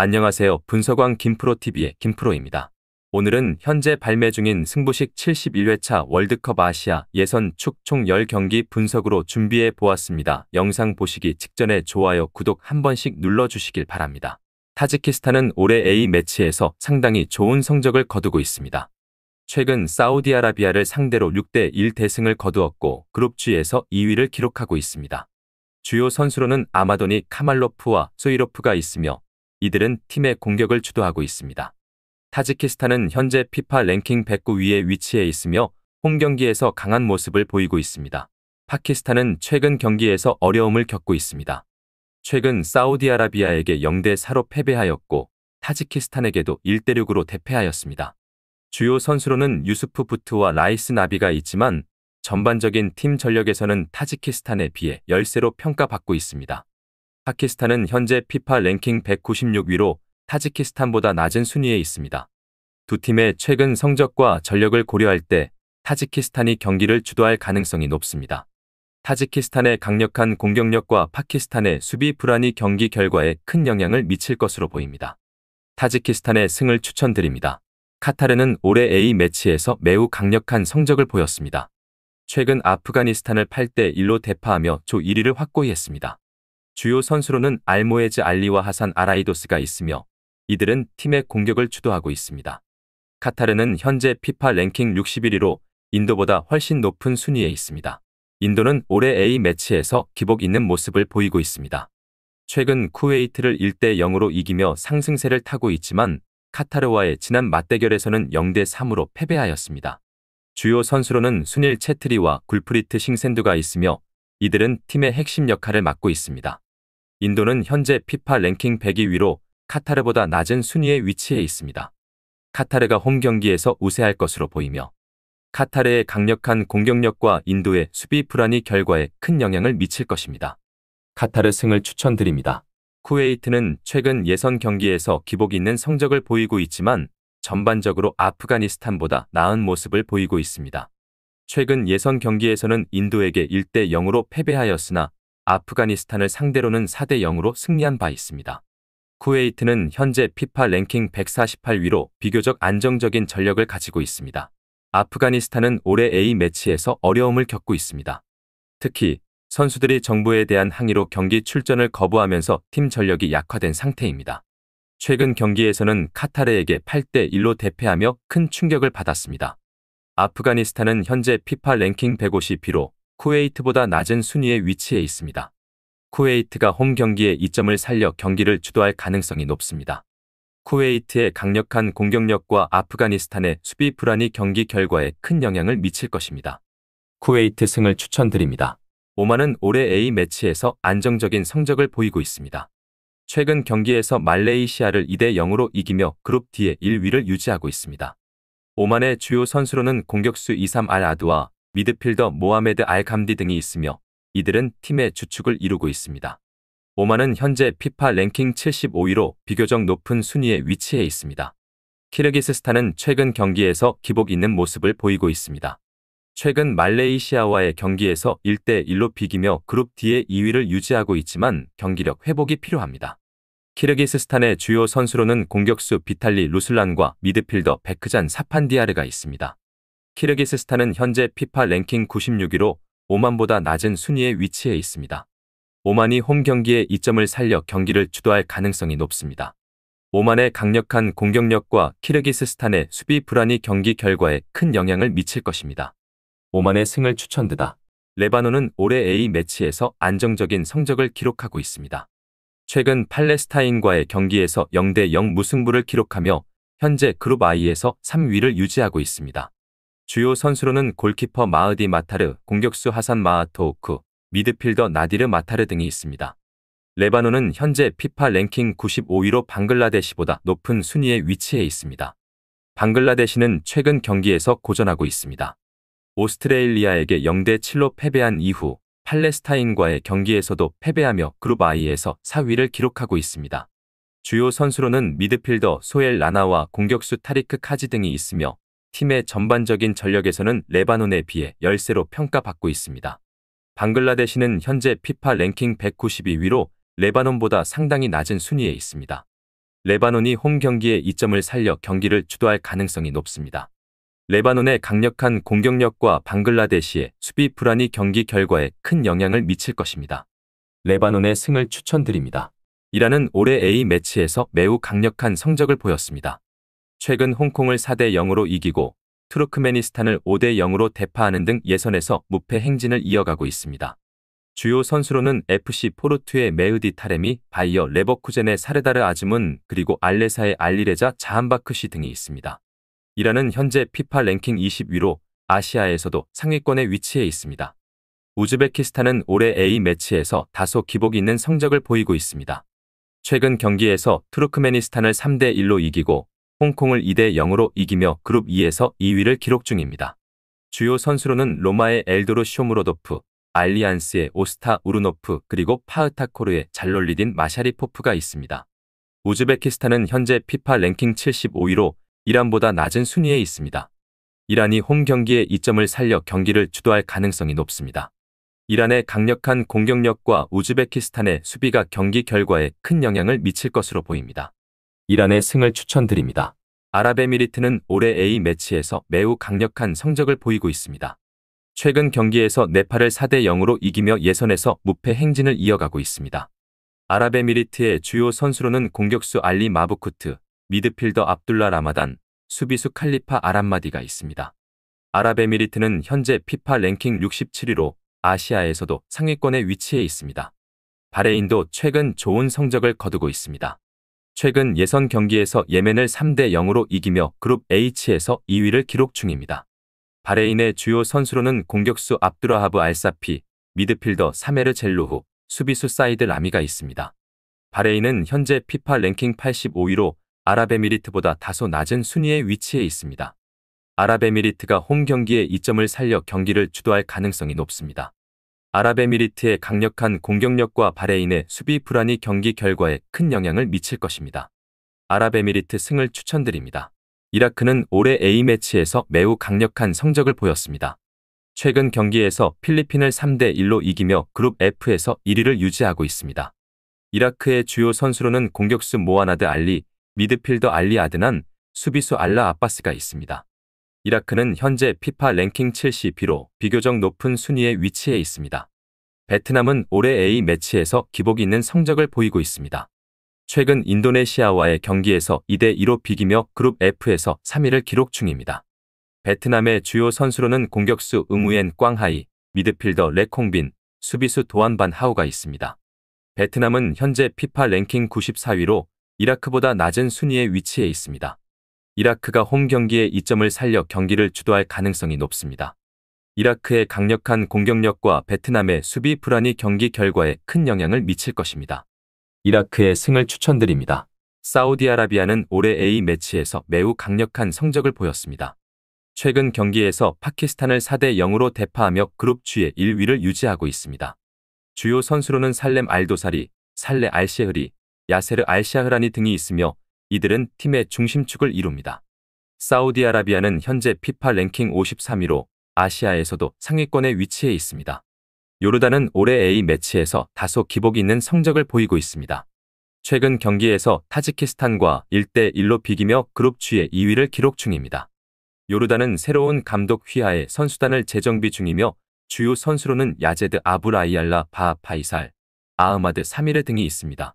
안녕하세요. 분석왕 김프로TV의 김프로입니다. 오늘은 현재 발매 중인 승부식 71회차 월드컵 아시아 예선 축 총 10경기 분석으로 준비해 보았습니다. 영상 보시기 직전에 좋아요, 구독 한 번씩 눌러주시길 바랍니다. 타지키스탄은 올해 A매치에서 상당히 좋은 성적을 거두고 있습니다. 최근 사우디아라비아를 상대로 6대1 대승을 거두었고 그룹 G에서 2위를 기록하고 있습니다. 주요 선수로는 아마도니 카말로프와 소이로프가 있으며 이들은 팀의 공격을 주도하고 있습니다. 타지키스탄은 현재 피파 랭킹 109 위에 위치해 있으며 홈 경기에서 강한 모습을 보이고 있습니다. 파키스탄은 최근 경기에서 어려움을 겪고 있습니다. 최근 사우디아라비아에게 0대 4로 패배하였고 타지키스탄에게도 1대 6으로 대패하였습니다. 주요 선수로는 유스프 부트와 라이스 나비가 있지만 전반적인 팀 전력에서는 타지키스탄에 비해 열세로 평가받고 있습니다. 파키스탄은 현재 피파 랭킹 196위로 타지키스탄보다 낮은 순위에 있습니다. 두 팀의 최근 성적과 전력을 고려할 때 타지키스탄이 경기를 주도할 가능성이 높습니다. 타지키스탄의 강력한 공격력과 파키스탄의 수비 불안이 경기 결과에 큰 영향을 미칠 것으로 보입니다. 타지키스탄의 승을 추천드립니다. 카타르는 올해 A 매치에서 매우 강력한 성적을 보였습니다. 최근 아프가니스탄을 8대 1로 대파하며 조 1위를 확고히 했습니다. 주요 선수로는 알모에즈 알리와 하산 아라이도스가 있으며 이들은 팀의 공격을 주도하고 있습니다. 카타르는 현재 피파 랭킹 61위로 인도보다 훨씬 높은 순위에 있습니다. 인도는 올해 A매치에서 기복 있는 모습을 보이고 있습니다. 최근 쿠웨이트를 1대 0으로 이기며 상승세를 타고 있지만 카타르와의 지난 맞대결에서는 0대 3으로 패배하였습니다. 주요 선수로는 순일 채트리와 굴프리트 싱센두가 있으며 이들은 팀의 핵심 역할을 맡고 있습니다. 인도는 현재 피파 랭킹 100위 위로 카타르보다 낮은 순위에 위치해 있습니다. 카타르가 홈 경기에서 우세할 것으로 보이며 카타르의 강력한 공격력과 인도의 수비 불안이 결과에 큰 영향을 미칠 것입니다. 카타르 승을 추천드립니다. 쿠웨이트는 최근 예선 경기에서 기복 있는 성적을 보이고 있지만 전반적으로 아프가니스탄보다 나은 모습을 보이고 있습니다. 최근 예선 경기에서는 인도에게 1대 0으로 패배하였으나 아프가니스탄을 상대로는 4대 0으로 승리한 바 있습니다. 쿠웨이트는 현재 피파 랭킹 148위로 비교적 안정적인 전력을 가지고 있습니다. 아프가니스탄은 올해 A매치에서 어려움을 겪고 있습니다. 특히 선수들이 정부에 대한 항의로 경기 출전을 거부하면서 팀 전력이 약화된 상태입니다. 최근 경기에서는 카타르에게 8대1로 대패하며 큰 충격을 받았습니다. 아프가니스탄은 현재 피파 랭킹 150위로 쿠웨이트보다 낮은 순위에위치해 있습니다. 쿠웨이트가 홈 경기에 이점을 살려 경기를 주도할 가능성이 높습니다. 쿠웨이트의 강력한 공격력과 아프가니스탄의 수비 불안이 경기 결과에 큰 영향을 미칠 것입니다. 쿠웨이트 승을 추천드립니다. 오만은 올해 A매치에서 안정적인 성적을 보이고 있습니다. 최근 경기에서 말레이시아를 2대 0으로 이기며 그룹 D의 1위를 유지하고 있습니다. 오만의 주요 선수로는 공격수 이삼 알아드와 미드필더 모하메드 알감디 등이 있으며 이들은 팀의 주축을 이루고 있습니다. 오만은 현재 피파 랭킹 75위로 비교적 높은 순위에 위치해 있습니다. 키르기스스탄은 최근 경기에서 기복 있는 모습을 보이고 있습니다. 최근 말레이시아와의 경기에서 1대1로 비기며 그룹 D의 2위를 유지하고 있지만 경기력 회복이 필요합니다. 키르기스스탄의 주요 선수로는 공격수 비탈리 루슬란과 미드필더 베크잔 사판디아르가 있습니다. 키르기스스탄은 현재 피파 랭킹 96위로 오만보다 낮은 순위에 위치해 있습니다. 오만이 홈 경기에 이점을 살려 경기를 주도할 가능성이 높습니다. 오만의 강력한 공격력과 키르기스스탄의 수비 불안이 경기 결과에 큰 영향을 미칠 것입니다. 오만의 승을 추천드다. 레바논은 올해 A 매치에서 안정적인 성적을 기록하고 있습니다. 최근 팔레스타인과의 경기에서 0대 0 무승부를 기록하며 현재 그룹 I에서 3위를 유지하고 있습니다. 주요 선수로는 골키퍼 마으디 마타르, 공격수 하산 마하토오크 미드필더 나디르 마타르 등이 있습니다. 레바논은 현재 피파 랭킹 95위로 방글라데시보다 높은 순위에 위치해 있습니다. 방글라데시는 최근 경기에서 고전하고 있습니다. 오스트레일리아에게 0대 7로 패배한 이후 팔레스타인과의 경기에서도 패배하며 그룹 아이에서 4위를 기록하고 있습니다. 주요 선수로는 미드필더 소엘 라나와 공격수 타리크 카지 등이 있으며 팀의 전반적인 전력에서는 레바논에 비해 열세로 평가받고 있습니다. 방글라데시는 현재 피파 랭킹 192위로 레바논보다 상당히 낮은 순위에 있습니다. 레바논이 홈 경기에 이점을 살려 경기를 주도할 가능성이 높습니다. 레바논의 강력한 공격력과 방글라데시의 수비 불안이 경기 결과에 큰 영향을 미칠 것입니다. 레바논의 승을 추천드립니다. 이라는 올해 A매치에서 매우 강력한 성적을 보였습니다. 최근 홍콩을 4대 0으로 이기고 트루크메니스탄을 5대 0으로 대파하는 등 예선에서 무패 행진을 이어가고 있습니다. 주요 선수로는 FC 포르투의 메흐디 타레미 바이어 레버쿠젠의 사르다르 아즈문 그리고 알레사의 알리레자 자한바크시 등이 있습니다. 이란은 현재 피파 랭킹 20위로 아시아에서도 상위권에 위치해 있습니다. 우즈베키스탄은 올해 A매치에서 다소 기복이 있는 성적을 보이고 있습니다. 최근 경기에서 트루크메니스탄을 3대1로 이기고 홍콩을 2대 0으로 이기며 그룹 2에서 2위를 기록 중입니다. 주요 선수로는 로마의 엘도르 쇼무로도프, 알리안스의 오스타 우르노프 그리고 파흐타코르의 잘롤리딘 마샤리포프가 있습니다. 우즈베키스탄은 현재 피파 랭킹 75위로 이란보다 낮은 순위에 있습니다. 이란이 홈 경기에 이점을 살려 경기를 주도할 가능성이 높습니다. 이란의 강력한 공격력과 우즈베키스탄의 수비가 경기 결과에 큰 영향을 미칠 것으로 보입니다. 이란의 승을 추천드립니다. 아랍에미리트는 올해 A 매치에서 매우 강력한 성적을 보이고 있습니다. 최근 경기에서 네팔을 4대 0으로 이기며 예선에서 무패 행진을 이어가고 있습니다. 아랍에미리트의 주요 선수로는 공격수 알리 마부쿠트, 미드필더 압둘라 라마단, 수비수 칼리파 아람마디가 있습니다. 아랍에미리트는 현재 피파 랭킹 67위로 아시아에서도 상위권에 위치해 있습니다. 바레인도 최근 좋은 성적을 거두고 있습니다. 최근 예선 경기에서 예멘을 3대 0으로 이기며 그룹 H에서 2위를 기록 중입니다. 바레인의 주요 선수로는 공격수 압드라하브 알사피, 미드필더 사메르 젤로후, 수비수 사이드 라미가 있습니다. 바레인은 현재 피파 랭킹 85위로 아랍에미리트보다 다소 낮은 순위에위치해 있습니다. 아랍에미리트가 홈 경기에 이점을 살려 경기를 주도할 가능성이 높습니다. 아랍에미리트의 강력한 공격력과 바레인의 수비 불안이 경기 결과에 큰 영향을 미칠 것입니다. 아랍에미리트 승을 추천드립니다. 이라크는 올해 A매치에서 매우 강력한 성적을 보였습니다. 최근 경기에서 필리핀을 3대1로 이기며 그룹 F에서 1위를 유지하고 있습니다. 이라크의 주요 선수로는 공격수 모하나드 알리, 미드필더 알리 아드난, 수비수 알라 아빠스가 있습니다. 이라크는 현재 피파 랭킹 72로 비교적 높은 순위에 위치해 있습니다. 베트남은 올해 A 매치에서 기복이 있는 성적을 보이고 있습니다. 최근 인도네시아와의 경기에서 2대2로 비기며 그룹 F에서 3위를 기록 중입니다. 베트남의 주요 선수로는 공격수 응우엔 꽝하이, 미드필더 레콩빈, 수비수 도안반 하우가 있습니다. 베트남은 현재 피파 랭킹 94위로 이라크보다 낮은 순위에 위치해 있습니다. 이라크가 홈 경기에 이점을 살려 경기를 주도할 가능성이 높습니다. 이라크의 강력한 공격력과 베트남의 수비 불안이 경기 결과에 큰 영향을 미칠 것입니다. 이라크의 승을 추천드립니다. 사우디아라비아는 올해 A 매치에서 매우 강력한 성적을 보였습니다. 최근 경기에서 파키스탄을 4대 0으로 대파하며 그룹 G의 1위를 유지하고 있습니다. 주요 선수로는 살렘 알도사리, 살레 알셰흐리, 야세르 알샤흐라니 등이 있으며 이들은 팀의 중심축을 이룹니다. 사우디아라비아는 현재 피파 랭킹 53위로 아시아에서도 상위권에 위치해 있습니다. 요르단은 올해 A매치에서 다소 기복이 있는 성적을 보이고 있습니다. 최근 경기에서 타지키스탄과 1대1로 비기며 그룹 G의 2위를 기록 중입니다. 요르단은 새로운 감독 휘하의 선수단을 재정비 중이며 주요 선수로는 야제드 아브라이알라 바파이살, 아흐마드 3미레 등이 있습니다.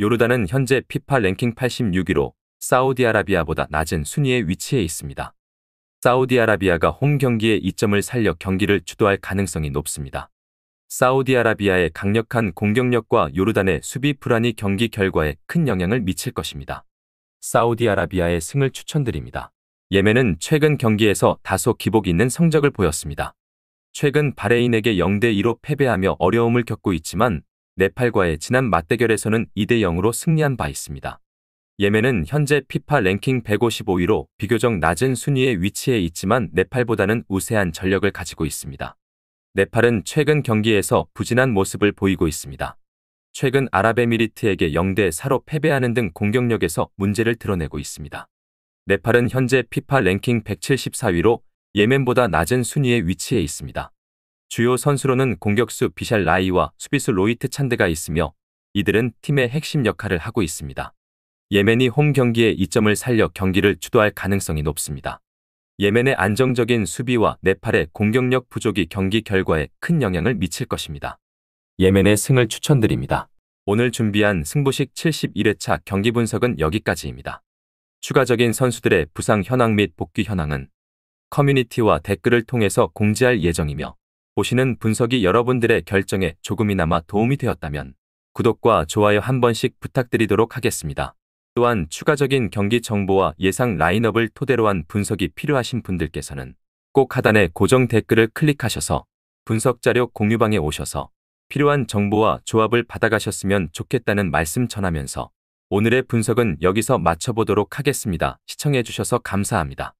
요르단은 현재 피파 랭킹 86위로 사우디아라비아보다 낮은 순위에 위치해 있습니다. 사우디아라비아가 홈 경기에 이점을 살려 경기를 주도할 가능성이 높습니다. 사우디아라비아의 강력한 공격력과 요르단의 수비 불안이 경기 결과에 큰 영향을 미칠 것입니다. 사우디아라비아의 승을 추천드립니다. 예멘은 최근 경기에서 다소 기복 있는 성적을 보였습니다. 최근 바레인에게 0대2로 패배하며 어려움을 겪고 있지만 네팔과의 지난 맞대결에서는 2대 0으로 승리한 바 있습니다. 예멘은 현재 피파 랭킹 155위로 비교적 낮은 순위에 위치해 있지만 네팔보다는 우세한 전력을 가지고 있습니다. 네팔은 최근 경기에서 부진한 모습을 보이고 있습니다. 최근 아랍에미리트에게 0대 4로 패배하는 등 공격력에서 문제를 드러내고 있습니다. 네팔은 현재 피파 랭킹 174위로 예멘보다 낮은 순위에 위치해 있습니다. 주요 선수로는 공격수 비샬 라이와 수비수 로이트 찬드가 있으며 이들은 팀의 핵심 역할을 하고 있습니다. 예멘이 홈 경기에 이점을 살려 경기를 주도할 가능성이 높습니다. 예멘의 안정적인 수비와 네팔의 공격력 부족이 경기 결과에 큰 영향을 미칠 것입니다. 예멘의 승을 추천드립니다. 오늘 준비한 승부식 71회차 경기 분석은 여기까지입니다. 추가적인 선수들의 부상 현황 및 복귀 현황은 커뮤니티와 댓글을 통해서 공지할 예정이며 보시는 분석이 여러분들의 결정에 조금이나마 도움이 되었다면 구독과 좋아요 한 번씩 부탁드리도록 하겠습니다. 또한 추가적인 경기 정보와 예상 라인업을 토대로 한 분석이 필요하신 분들께서는 꼭 하단의 고정 댓글을 클릭하셔서 분석 자료 공유방에 오셔서 필요한 정보와 조합을 받아가셨으면 좋겠다는 말씀 전하면서 오늘의 분석은 여기서 마쳐보도록 하겠습니다. 시청해주셔서 감사합니다.